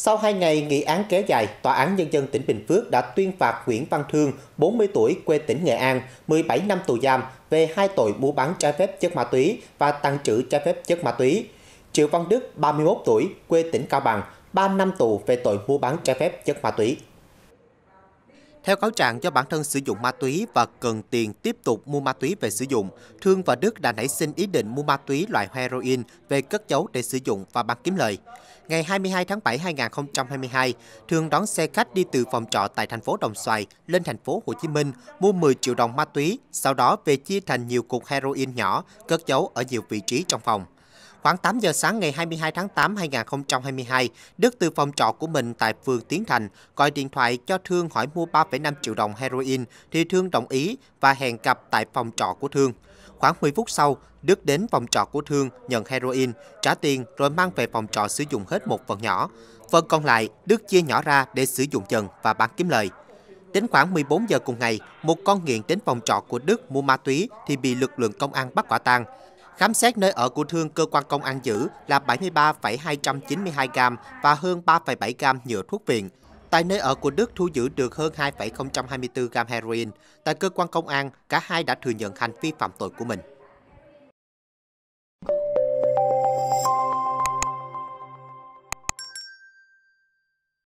Sau 2 ngày nghị án kéo dài, Tòa án Nhân dân tỉnh Bình Phước đã tuyên phạt Nguyễn Văn Thương, 40 tuổi, quê tỉnh Nghệ An, 17 năm tù giam về hai tội mua bán trái phép chất ma túy và tàng trữ trái phép chất ma túy. Triệu Văn Đức, 31 tuổi, quê tỉnh Cao Bằng, 3 năm tù về tội mua bán trái phép chất ma túy. Theo cáo trạng, do bản thân sử dụng ma túy và cần tiền tiếp tục mua ma túy về sử dụng, Thương và Đức đã nảy sinh ý định mua ma túy loại heroin về cất giấu để sử dụng và bán kiếm lời. Ngày 22 tháng 7 2022, Thương đón xe khách đi từ phòng trọ tại thành phố Đồng Xoài lên thành phố Hồ Chí Minh mua 10 triệu đồng ma túy, sau đó về chia thành nhiều cục heroin nhỏ cất giấu ở nhiều vị trí trong phòng. Khoảng 8 giờ sáng ngày 22 tháng 8 năm 2022, Đức từ phòng trọ của mình tại phường Tiến Thành gọi điện thoại cho Thương hỏi mua 3,5 triệu đồng heroin thì Thương đồng ý và hẹn gặp tại phòng trọ của Thương. Khoảng 10 phút sau, Đức đến phòng trọ của Thương nhận heroin, trả tiền rồi mang về phòng trọ sử dụng hết một phần nhỏ. Phần còn lại, Đức chia nhỏ ra để sử dụng dần và bán kiếm lời. Đến khoảng 14 giờ cùng ngày, một con nghiện đến phòng trọ của Đức mua ma túy thì bị lực lượng công an bắt quả tang. Khám xét nơi ở của Thương, cơ quan công an giữ là 73,292 gam và hơn 3,7 gam nhựa thuốc viện. Tại nơi ở của Đức thu giữ được hơn 2,024 gam heroin. Tại cơ quan công an, cả hai đã thừa nhận hành vi phạm tội của mình.